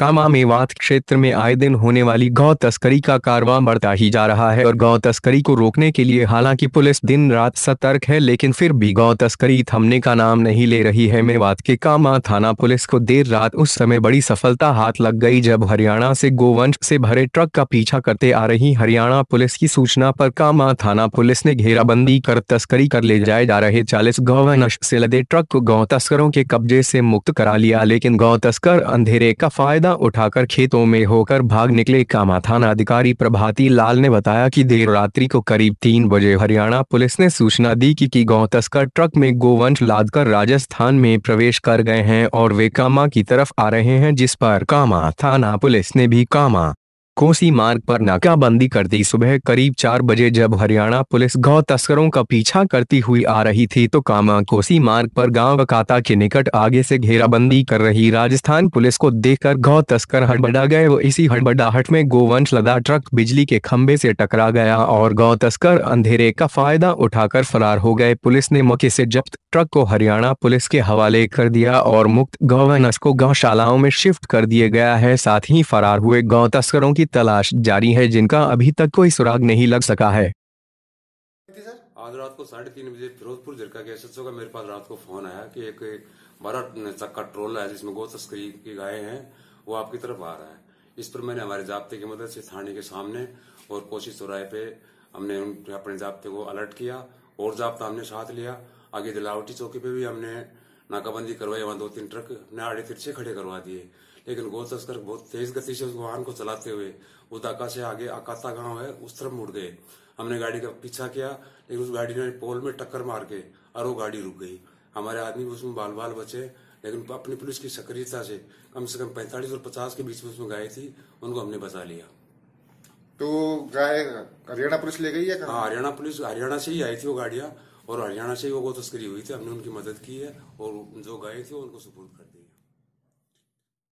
कामा मेवात क्षेत्र में आए दिन होने वाली गौ तस्करी का कारवा बढ़ता ही जा रहा है और गौ तस्करी को रोकने के लिए हालांकि पुलिस दिन रात सतर्क है लेकिन फिर भी गौ तस्करी थमने का नाम नहीं ले रही है मेवात के कामा थाना पुलिस को देर रात उस समय बड़ी सफलता हाथ लग गई जब हरियाणा से गोवंश से भरे ट्रक का पीछा करते आ रही हरियाणा पुलिस की सूचना पर कामा थाना पुलिस ने घेराबंदी कर तस्करी कर ले जाए जा रहे चालीस गौवंश से लदे ट्रक को गौ तस्करों के कब्जे से मुक्त करा लिया लेकिन गौ तस्कर अंधेरे का फायदा फायदा उठाकर खेतों में होकर भाग निकले कामा थाना अधिकारी प्रभाती लाल ने बताया कि देर रात्रि को करीब तीन बजे हरियाणा पुलिस ने सूचना दी कि, कि गौ तस्कर ट्रक में गोवंश लादकर राजस्थान में प्रवेश कर गए हैं और वे कामा की तरफ आ रहे हैं जिस पर कामा थाना पुलिस ने भी कामा कोसी मार्ग पर नाकाबंदी कर दी सुबह करीब चार बजे जब हरियाणा पुलिस गौ तस्करों का पीछा करती हुई आ रही थी तो कामा कोसी मार्ग पर गांव काता के निकट आगे से घेराबंदी कर रही राजस्थान पुलिस को देखकर गौ तस्कर हड़बड़ा गए वो इसी हड़बड़ाहट में गोवंश लदा ट्रक बिजली के खंभे से टकरा गया और गौ तस्कर अंधेरे का फायदा उठाकर फरार हो गए पुलिस ने मौके से जब्त ट्रक को हरियाणा पुलिस के हवाले कर दिया और मुक्त गौवंश को गौशालाओं में शिफ्ट कर दिया गया है साथ ही फरार हुए गौ तस्करों की तलाश जारी है जिनका अभी तक कोई सुराग नहीं लग सका है आज रात को साढ़े तीन बजे फिरोजपुर जिरका के एसएसओ का मेरे पास रात को फोन आया कि एक बारह चक्का ट्रोल है जिसमें गौ तस्करी की गाय है वो आपकी तरफ आ रहा है इस पर मैंने हमारे जाब्ते की मदद से थाने के सामने और कोशिश चौराहे पे हमने अपने जाब्ते को अलर्ट किया और जाब्ता हमने साथ लिया आगे दिलावटी चौकी पे भी हमने नाकाबंदी करवाई वहां दो तीन ट्रक ने आड़े तिरछे खड़े करवा दिए लेकिन गौ तस्कर बहुत तेज गति से उस वाहन को चलाते हुए उस दाका से आगे आकाता गांव है उस तरफ मुड़ गए हमने गाड़ी का पीछा किया लेकिन उस गाड़ी ने पोल में टक्कर मार के और वो गाड़ी रुक गई हमारे आदमी उसमें बाल बाल बचे लेकिन अपनी पुलिस की सक्रियता से कम से कम पैंतालीस और पचास के बीच में उसमें गाय थी उनको हमने बचा लिया तो गाय हरियाणा पुलिस ले गई है हाँ हरियाणा पुलिस हरियाणा से ही आई थी वो गाड़ियाँ और हरियाणा से ही वो गो तस्करी हुई थी हमने उनकी मदद की है और जो गाय थी उनको सुपुर्द कर दिया